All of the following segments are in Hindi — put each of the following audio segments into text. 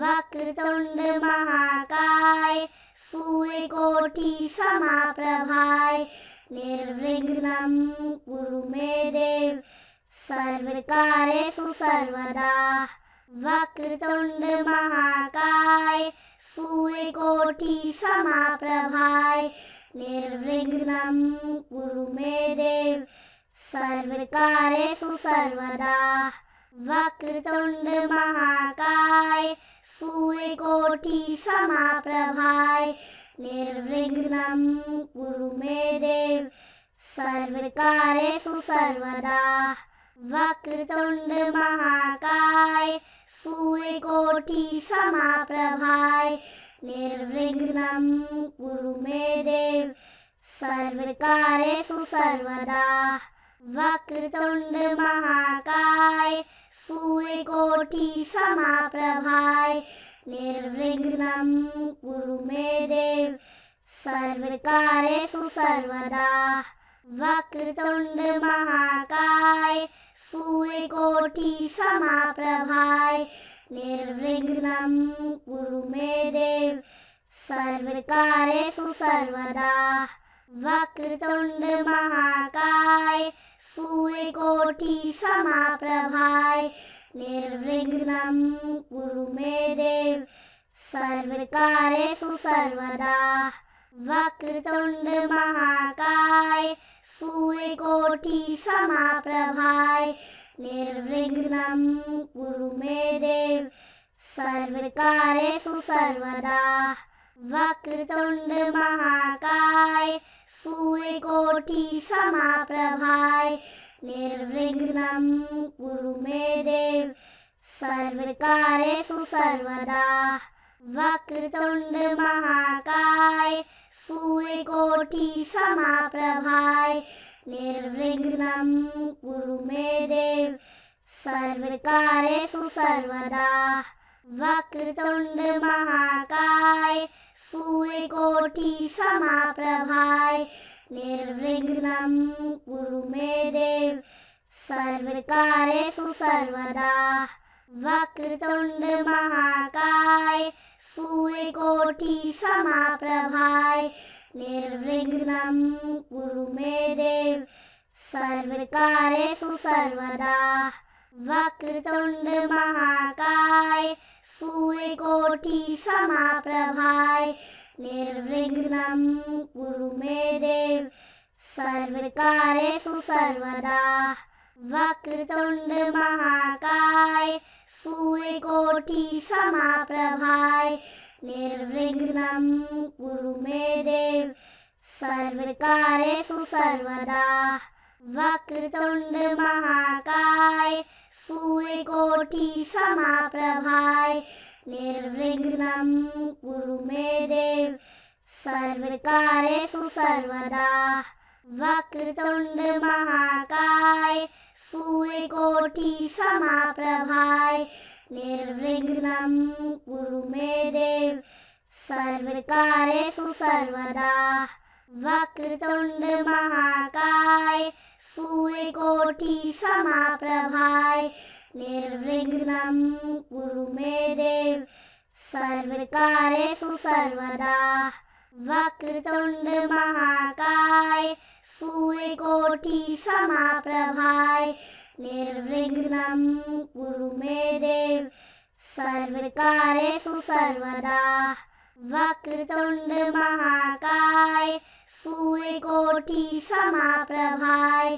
वक्रतुंड महाकाय सूर्यकोटि समाप्रभाय निर्विघ्नं गुरु मे देव सर्वकार्येषु सर्वदा वक्रतुंड महाकाय सूर्यकोटि समाप्रभाय निर्विघ्नं गुरु मे देव सर्वकार्येषु सर्वदा वक्रतुंड महाकाय सूर्यकोटि समाप्रभाय निर्विघ्नं कुरु मे देव सुसर्वदा सर्वदा महाकाय सूर्यकोटि समाप्रभाय निर्विघ्नं कुरु मे देव सुसर्वदा वक्रतुंड महाकाय सूर्यकोटि समाप्रभाय निर्विघ्नं कुरु मे देव सर्वकार्येषु सर्वदा वक्रतुण्डमहाकाय सूर्यकोटि समाप्रभाय निर्विघ्नं कुरु मे देव सर्वकार्येषु वक्रतुंड महाकाय सूर्यकोटि समाप्रभाय निर्विघ्नं कुरु मे देव सर्वकारेषु सर्वदा वक्रतुण्ड महाकाय सूर्यकोटि समाप्रभाय निर्विघ्नं कुरु मे देव सर्वकारेषु सर्वदा वक्रतुण्ड महाकाय सूर्यकोटि समाप्रभाय निर्विघ्नं कुरु मे देव सर्वकारेषु सर्वदा वक्रतुण्ड महाकाय सूर्यकोटि समाप्रभाय निर्विघ्नं कुरु मे देव सर्वकारेषु सर्वदा वक्रतुण्ड महाकाय सूर्यकोटि समाप्रभाय निर्विघ्नं कुरु मे देव सर्वकार्येषु सर्वदा वक्रतुण्ड महाकाय सूर्यकोटि समाप्रभाय निर्विघ्नं कुरु मे देव सर्वकार्येषु सर्वदा वक्रतुण्ड महाकाय सूर्यकोटि समाप्रभाय निर्विघ्नं कुरु मे देव सर्वकार्येषु सर्वदा महाकाय सूर्यकोटि समाप्रभाय निर्विघ्नं कुरु मे देव सर्वकार्येषु सर्वदा महाकाय सूर्यकोटि समाप्रभाय निर्विघ्नं कुरु मे देव सर्वकारेषु सर्वदा वक्रतुण्डमहाकाय सूर्यकोटि समाप्रभाय निर्विघ्नं कुरु मे देव सर्वकारेषु सर्वदा महाकाय सूर्यकोटि समाप्रभाय निर्विघ्नं कुरु मे देव सर्वकारेषु सर्वदा वक्रतुण्ड महाकाय सूर्यकोटि समाप्रभाय निर्विघ्नं कुरु मे देव सर्वकारेषु सर्वदा वक्रतुण्ड महाकाय सूर्यकोटि समाप्रभाय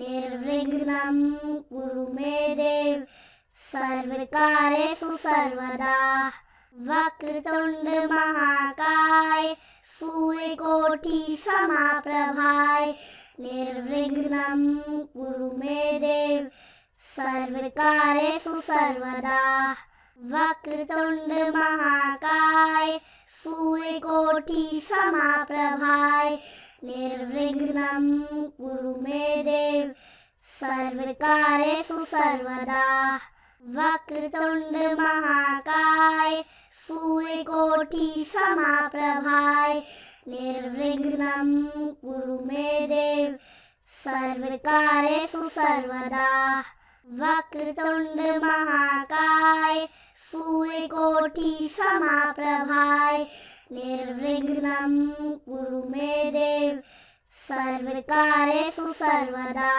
निर्विघ्नं कुरु मे देव सर्वकारेषु सर्वदा वक्रतुण्डमहाकाय सूर्यकोटि समाप्रभाय निर्विघ्नं कुरु मे देव सर्वकारेषु सर्वदा महाकाय सूर्यकोटि समाप्रभाय निर्विघ्नं कुरु मे देव सर्वकार्येषु सर्वदा वक्रतुण्ड महाकाय सूर्यकोटि समाप्रभाय निर्विघ्नं कुरु मे देव सर्वकार्येषु सर्वदा वक्रतुण्ड महाकाय सूर्यकोटि समाप्रभाय निर्विघ्नं कुरु मे देव सर्वकारेषु सर्वदा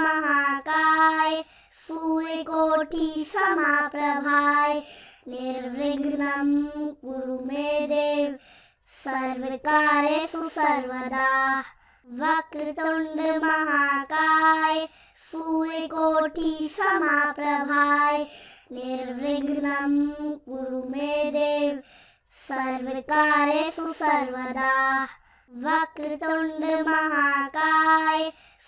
महाकाय सूर्यकोटि समाप्रभाय निर्विघ्नं कुरु मे देव सर्वकारेषु सर्वदा महाकाय सूर्यकोटि समाप्रभाय निर्विघ्नं कुरु मे देव सर्वकारेषु सर्वदा वक्रतुण्डमहाकाय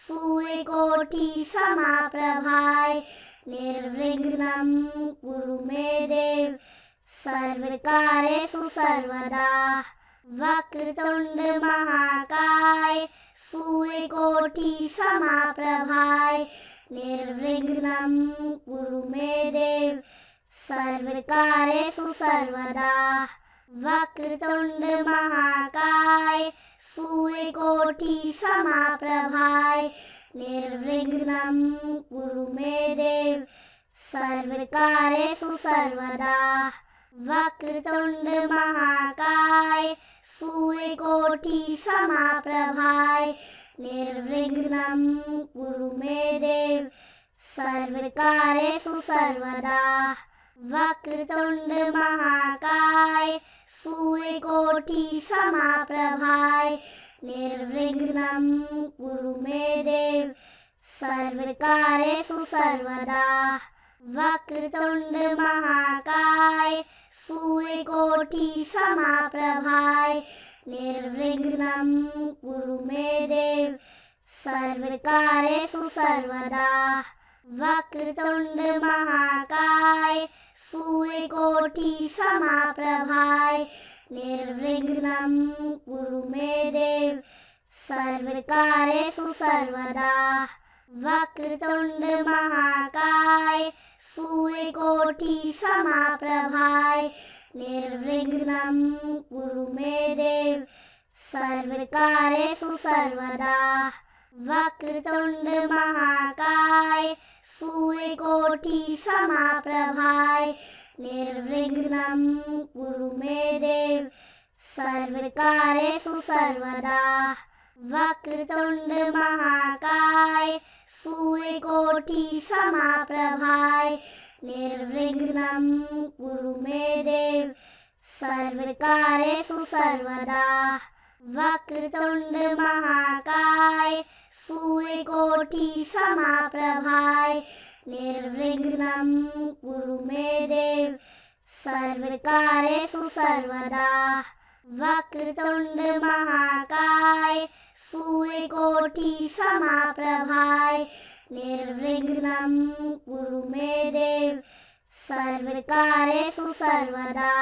सूर्यकोटि समाप्रभाय निर्विघ्नं कुरु मे देव सर्वकारेषु वक्रतुंड महाकाय सूर्यकोटि समाप्रभाय निर्विघ्नं कुरु मे देव सर्वकारेषु सर्वदा वक्रतुण्ड महाकाय सूर्यकोटि समाप्रभाय निर्विघ्नं कुरु मे देव सर्वकारेषु सर्वदा वक्रतुण्ड महाकाय सूर्यकोटि सभाय निर्विघ्न कुरु मे देव सर्वकारेषु सर्वदा महाकाय सूर्यकोटि सभाय निर्विघ्न कुरु मे देव सर्वकारेषु सर्वदा महाकाय कोटि समाप्रभाय निर्विघ्नं कुरु मे देव सर्वकारेषु सर्वदा वक्रतुंड महाकाय कोटि समाप्रभाय निर्विघ्नं कुरु मे देव सर्वकारेषु सर्वदा वक्रतुंड महाकाय कोटि समाप्रभाय निर्विघ्नं कुरु मे देव सर्वकारेषु सर्वदा वक्रतुण्डमहाकाय सूर्यकोटिसमाप्रभाय निर्विघ्नं कुरु मे देव सर्वकारेषु सर्वदा वक्रतुण्डमहाकाय सूर्यकोटिसमाप्रभाय निर्विघ्नं कुरु मे देव सर्वकारेषु सर्वदा सूर्यकोटि समाप्रभाय निर्विघ्नं कुरु मे देव सर्वकारेषु सर्वदा सूर्यकोटि समाप्रभाय निर्विघ्नं कुरु मे देव सर्वकारेषु सर्वदा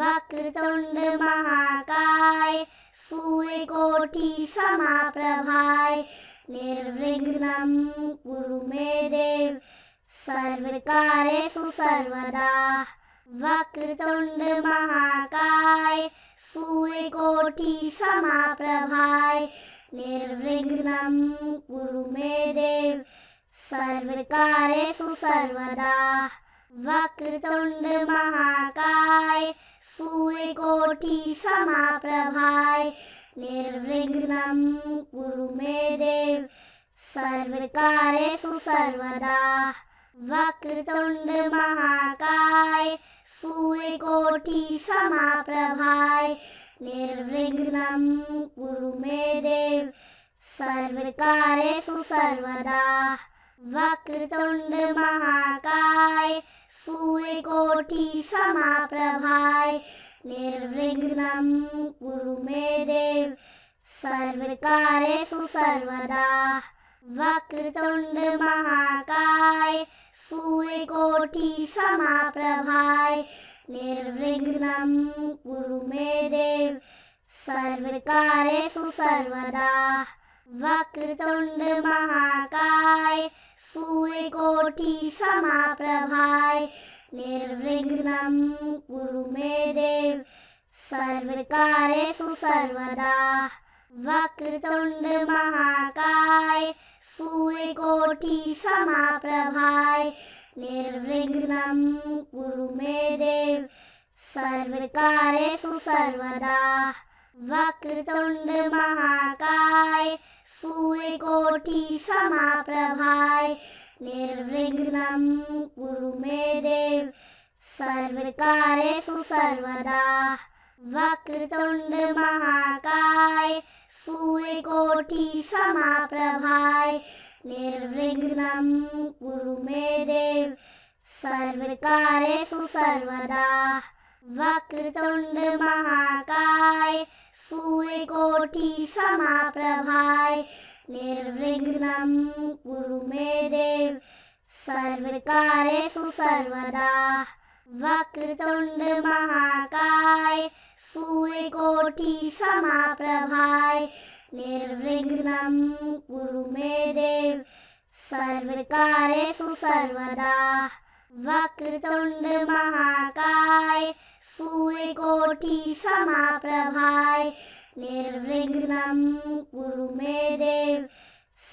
वक्रतुण्ड महाकाय सूर्यकोटि समाप्रभाय निर्विघ्नं कुरु मे देव सर्वकारेषु सर्वदा वक्रतुण्ड महाकाय सूर्यकोटि समाप्रभाय निर्विघ्नं कुरु मे देव सर्वकारेषु सर्वदा वक्रतुंड महाकाय सूर्यकोटि समाप्रभाय निर्विघ्नं कुरु मे देव सर्वकारेषु सर्वदा वक्रतुंड महाकाय सूर्यकोटि समाप्रभाय निर्विघ्नं कुरु मे देव सर्वकार्येषु सर्वदा वक्रतुंड महाकाय सूर्यकोटि समाप्रभाय निर्विघ्नं कुरु मे देव सर्वकार्येषु सर्वदा वक्रतुंड महाकाय सूर्यकोटि समाप्रभाय निर्विघ्नं कुरु मे देव सर्वकारेषु सर्वदा सूर्यकोटि समाप्रभाय निर्विघ्नं कुरु मे देव सर्वकारेषु सर्वदा सूर्यकोटि समाप्रभाय निर्विघ्नं कुरु मे देव सर्वकारेषु सर्वदा सूर्यकोटि समाप्रभाय निर्विघ्नं कुरु मे देव सर्वकारेषु सर्वदा सूर्यकोटि समाप्रभाय निर्विघ्नं कुरु मे देव सर्वकारेषु सर्वदा वक्रतुण्ड महाकाय सूर्यकोटि समाप्रभाय निर्विघ्नं कुरु मे देव सर्वकारेषु सर्वदा वक्रतुण्ड महाकाय सूर्यकोटि समाप्रभाय निर्विघ्नं कुरु मे देव सर्वकारेषु सर्वदा वक्रतुंड महाकाय सूर्यकोटि समाप्रभाय निर्विघ्नं कुरु मे देव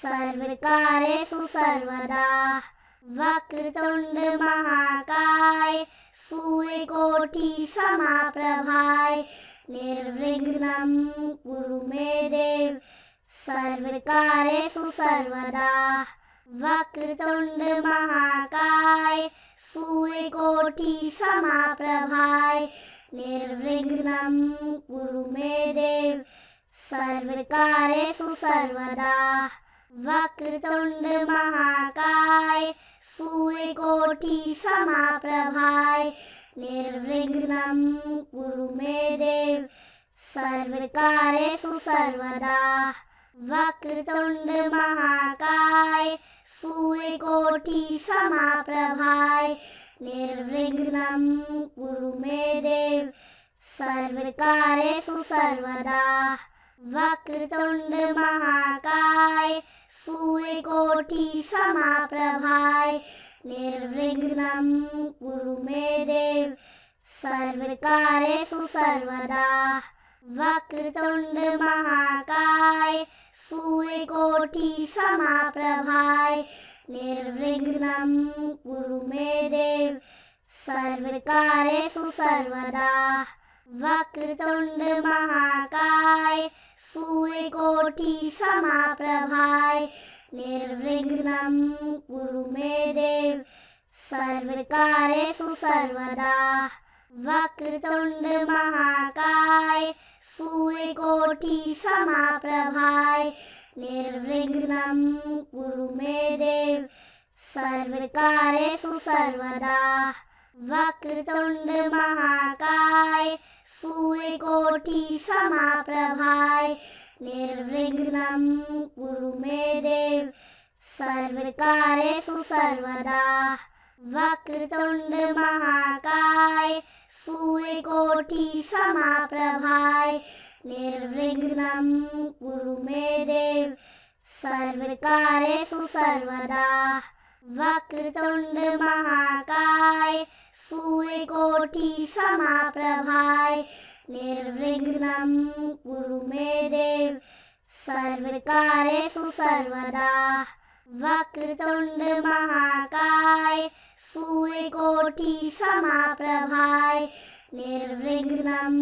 सर्वकारेषु सर्वदा वक्रतुंड महाकाय सूर्यकोटि समाप्रभाय निर्विघ्नं कुरु मे देव सर्वकारेषु सर्वदा वक्रतुण्डमहाकाय सूर्यकोटिसमाप्रभाय निर्विघ्न कुरु मे देव सर्वकारेषु सर्वदा वक्रतुण्डमहाकाय सूर्यकोटिसमाप्रभाय निर्विघ्न कुरु मे देव सर्वकारेषु सर्वदा वक्रतुण्ड महाकाय सूर्यकोटि समाप्रभाय निर्विघ्नं गुरु मे देव सर्वकार्येषु सर्वदा वक्रतुण्ड महाकाय सूर्यकोटि समाप्रभाय निर्विघ्नं गुरु मे देव सर्वकार्येषु वक्र वक्रतुण्ड महाकाय सूर्यकोटि समाप्रभाय निर्विघ्नं कुरु मे देव सर्वकार्येषु सर्वदा वक्रतुण्ड महाकाय सूर्यकोटि समाप्रभाय निर्विघ्नं कुरु मे देव सर्वकार्येषु सर्वदा वक्रतुण्ड महाकाय सूर्य कोटि समाप्रभाय निर्विघ्नं कुरु मे देव सर्वकारेषु सुसर्वदा वक्रतुंड महाकाय कोटि समाप्रभाय निर्विघ्नं कुरु मे देव सर्वकारेषु सुसर्वदा वक्रतुंड महाकाय कोटि समाप्रभाय निर्विघ्नं कुरु मे देव सर्वकारेषु सर्वदा सूर्यकोटि समाप्रभाय निर्विघ्नं कुरु मे देव सर्वकारेषु सर्वदा सूर्यकोटि समाप्रभाय निर्विघ्नं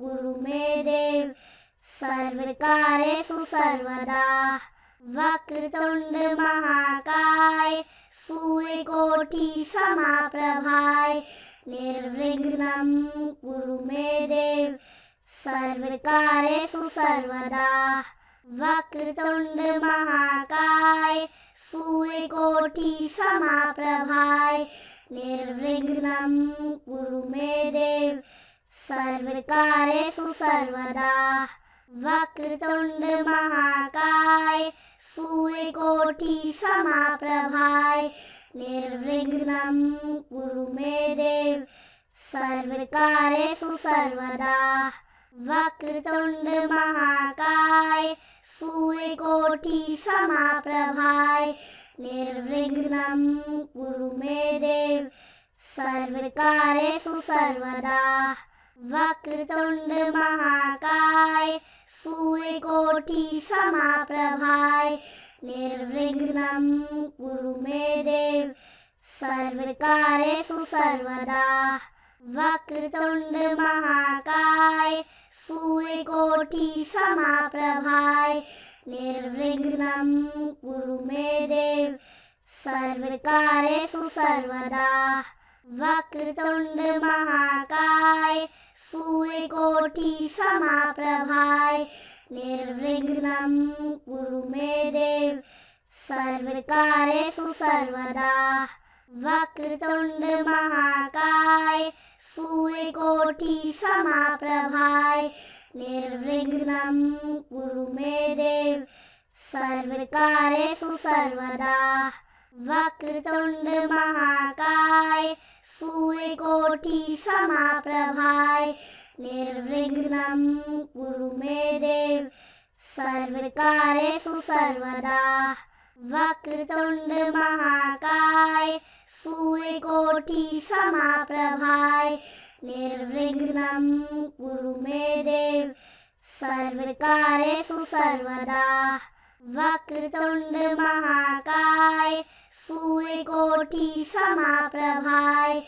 कुरु मे देव सर्वकारेषु सर्वदा वक्रतुण्ड महाकाय सूर्यकोटि समाप्रभाय निर्विघ्नं कुरु मे देव सर्वकारेषु सर्वदा वक्रतुण्ड महाकाय सूर्यकोटि समाप्रभाय निर्विघ्नं कुरु मे देव सर्वकारेषु सर्वदा वक्रतुण्डमहाकाय समाप्रभाय निर्विघ्नं कुरु मे देव सर्वकारेषु सर्वदा वक्रतुण्डमहाकाय समाप्रभाय निर्विघ्नं कुरु मे देव सर्वकार्येषु सर्वदा वक्रतुंड महाकाय सूर्यकोटि समाप्रभाय निर्विघ्नं कुरु मे देव सर्वकार्येषु सर्वदा वक्रतुंड महाकाय सूर्यकोटि समाप्रभाय निर्विघ्नं कुरु मे देव सर्वकारेषु सर्वदा सूर्यकोटि समाप्रभाय निर्विघ्नं कुरु मे देव सर्वकारेषु सर्वदा सूर्यकोटि समाप्रभाय निर्विघ्नं कुरु मे देव सर्वकारेषु सर्वदा सूर्यकोटि समाप्रभाय निर्विघ्नं कुरु मे देव सर्वकारेषु सर्वदा सूर्यकोटि समाप्रभाय निर्विघ्नं कुरु मे देव सर्वकारेषु सर्वदा वक्रतुण्ड महाकाय सूर्यकोटि समाप्रभाय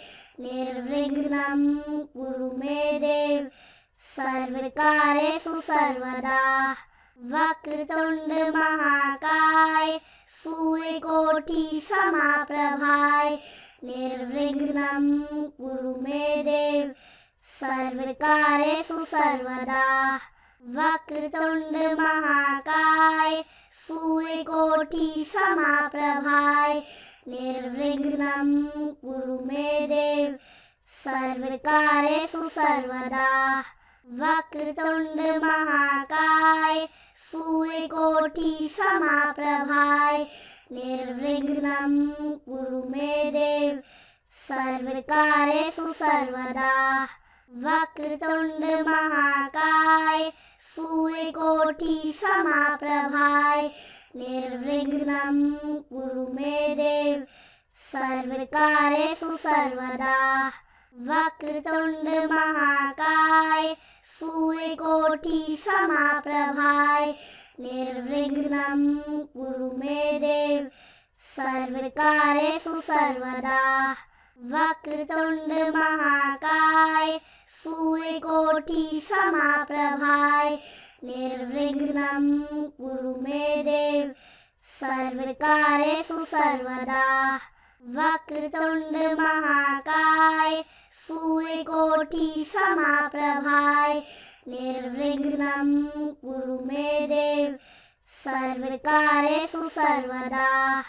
निर्विघ्नं कुरु मे देव सर्वकारेषु सर्वदा वक्रतुण्ड महाकाय सूर्यकोटि समाप्रभाय निर्विघ्नं कुरु मे देव सर्वकारेषु सर्वदा वक्रतुंड महाकाय सूर्यकोटि समाप्रभाय निर्विघ्नं कुरु मे देव सर्वकारेषु सर्वदा वक्रतुंड महाकाय सूर्यकोटि समाप्रभाय निर्विघ्नं कुरु मे देव सर्वकार्येषु सर्वदा वक्रतुंड महाकाय सूर्यकोटि समाप्रभाय निर्विघ्नं कुरु मे देव सर्वकार्येषु सर्वदा वक्रतुंड महाकाय सूर्यकोटि समाप्रभाय निर्विघ्नं कुरु मे देव सर्वकारेषु सर्वदा वक्रतुण्डमहाकाय सूर्यकोटिसमाप्रभाय निर्विघ्नं कुरु मे देव सर्वकारेषु सर्वदा वक्रतुण्डमहाकाय सूर्यकोटिसमाप्रभाय निर्विघ्नं कुरु मे देव सर्वकारेषु सर्वदा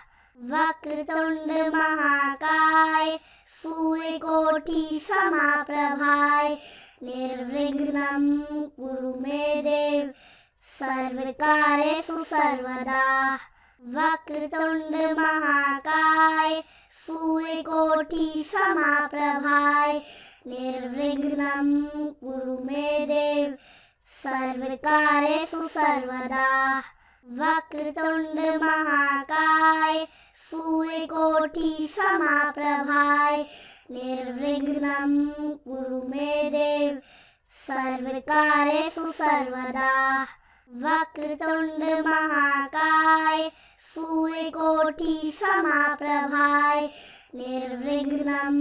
सूर्यकोटि समाप्रभाय निर्विघ्नं कुरु मे देव सर्वकारेषु सर्वदा सूर्यकोटि समाप्रभाय निर्विघ्नं कुरु मे देव सर्वकारेषु सर्वदा वक्रतुण्ड महाकाय सूर्यकोटि समाप्रभाय निर्विघ्नं कुरु मे देव सर्वकारेषु सर्वदा वक्रतुण्ड महाकाय सूर्यकोटि समाप्रभाय निर्विघ्नं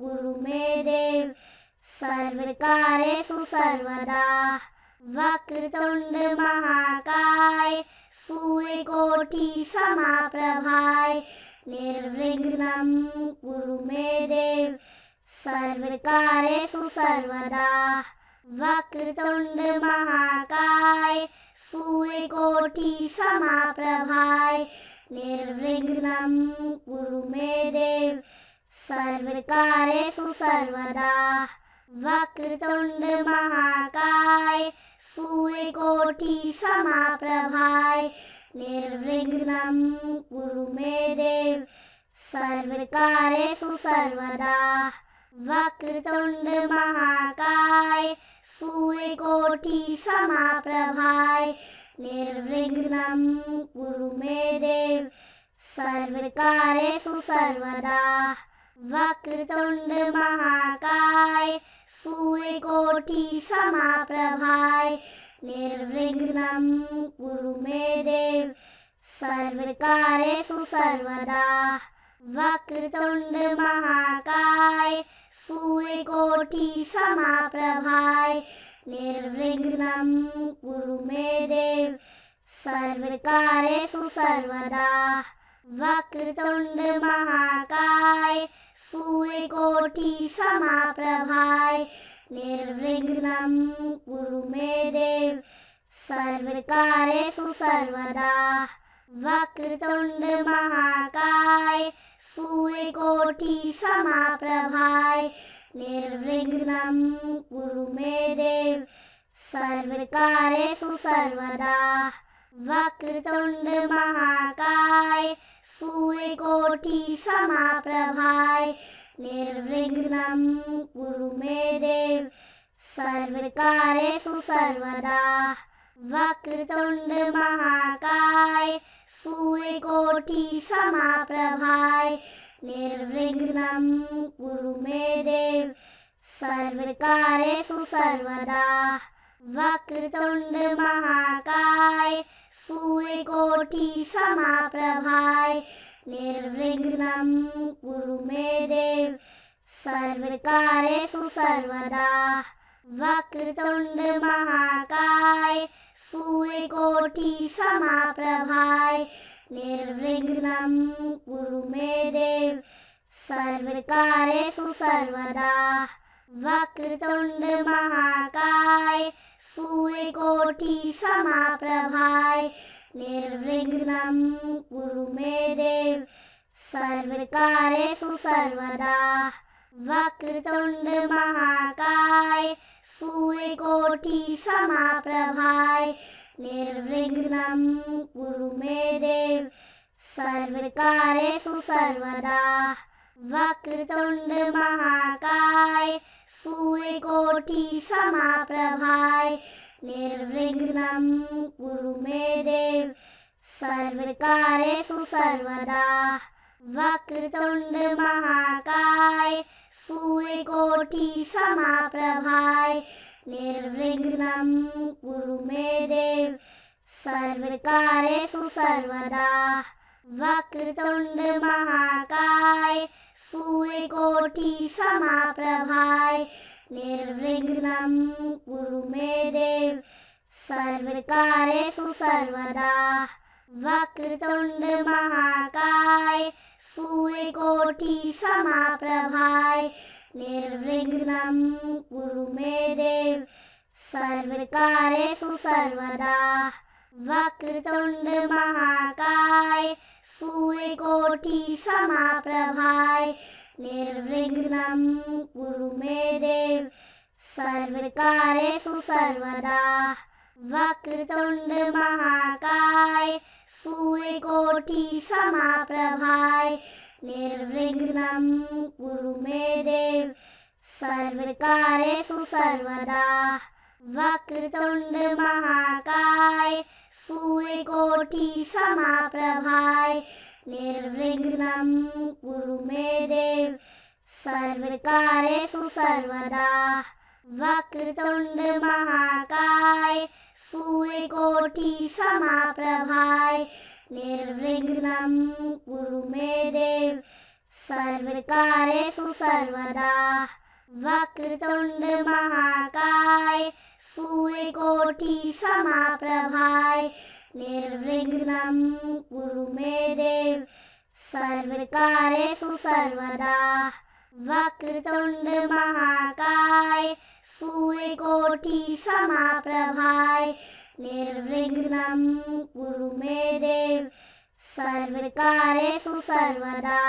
कुरु मे देव सर्वकारेषु सर्वदा वक्रतुंड महाकाय सूर्यकोटि समाप्रभाय निर्विघ्नं कुरु मे देव सर्वकारेषु सर्वदा वक्रतुंड महाकाय सूर्यकोटि समाप्रभाय निर्विघ्नं कुरु मे देव सर्वकार्येषु सर्वदा वक्रतुण्ड महाकाय सूर्यकोटि समाप्रभाय निर्विघ्नं कुरु मे देव सर्वकार्येषु सर्वदा वक्रतुण्ड महाकाय सूर्यकोटि समाप्रभाय निर्विघ्नं कुरु मे देव वक्रतुंड सर्वदा सूर्यकोटि समाप्रभाय निर्विघ्नं कुरु मे देव वक्रतुंड महाकाय सूर्यकोटि समाप्रभाय निर्विघ्नं कुरु मे देव सर्वकारे सुसर्वदा वक्रतुंड महाकाय सूर्यकोटि समाप्रभाय निर्विघ्नं गुरु मे देव सर्वकार्येषु सर्वदा वक्रतुंड महाकाय सूर्यकोटि समाप्रभाय निर्विघ्नं गुरु मे देव सर्वकार्येषु सर्वदा वक्रतुंड महाकाय सूर्य कोटि समाप्रभाय निर्विघ्नं गुरु मे देव कार्य सर्वदा वक्रतुंड महाकाय कोटि समाप्रभाय निर्विघ्नं गुरु मे देव कार्य सुसर्वदा वक्रतुंड महाकाय सूर्यकोटि समाप्रभाय निर्विघ्नं कुरु मे देव सर्वकारेषु सर्वदा वक्रतुण्डमहाकाय सूर्यकोटि समाप्रभाय निर्विघ्नं कुरु मे देव सर्वकारेषु सर्वदा महाकाय सूर्यकोटि समाप्रभाय निर्विघ्नं कुरु मे देव सर्वकारेषु सर्वदा वक्रतुण्ड महाकाय सूर्यकोटि समाप्रभाय निर्विघ्नं कुरु मे देव सर्वकारेषु सर्वदा वक्रतुण्ड महाकाय सूर्यकोटि समाप्रभाय निर्विघ्नं कुरु मे देव सर्वकारेषु सर्वदा वक्रतुण्ड महाकाय सूर्यकोटि समाप्रभाय निर्विघ्नं कुरु मे देव सर्वकारेषु सर्वदा वक्रतुण्ड महाकाय सूर्यकोटि समाप्रभाय निर्विघ्नं कुरु मे देव सर्वकार्येषु सर्वदा वक्रतुण्ड महाकाय सूर्यकोटि समाप्रभाय निर्विघ्नं कुरु मे देव सर्वकार्येषु सर्वदा वक्रतुण्ड महाकाय सूर्यकोटि समाप्रभाय निर्विघ्नं कुरु मे देव सर्वकारेषु सर्वदा महाकाय सूर्यकोटि समाप्रभाय निर्विघ्नं कुरु मे देव सर्वकारेषु सर्वदा महाकाय सूर्यकोटि समाप्रभाय निर्विघ्नं कुरु मे देव सर्वकारेषु सर्वदा वक्रतुण्डमहाकाय सूर्यकोटि समाप्रभाय निर्विघ्नं कुरु मे देव सर्वकारेषु वक्रतुंड महाकाय सूर्यकोटि समाप्रभाय निर्विघ्नं कुरु मे देव सर्वकारेषु सर्वदा वक्रतुण्ड महाकाय सूर्यकोटि समाप्रभाय निर्विघ्नं कुरु मे देव सर्वकारेषु सर्वदा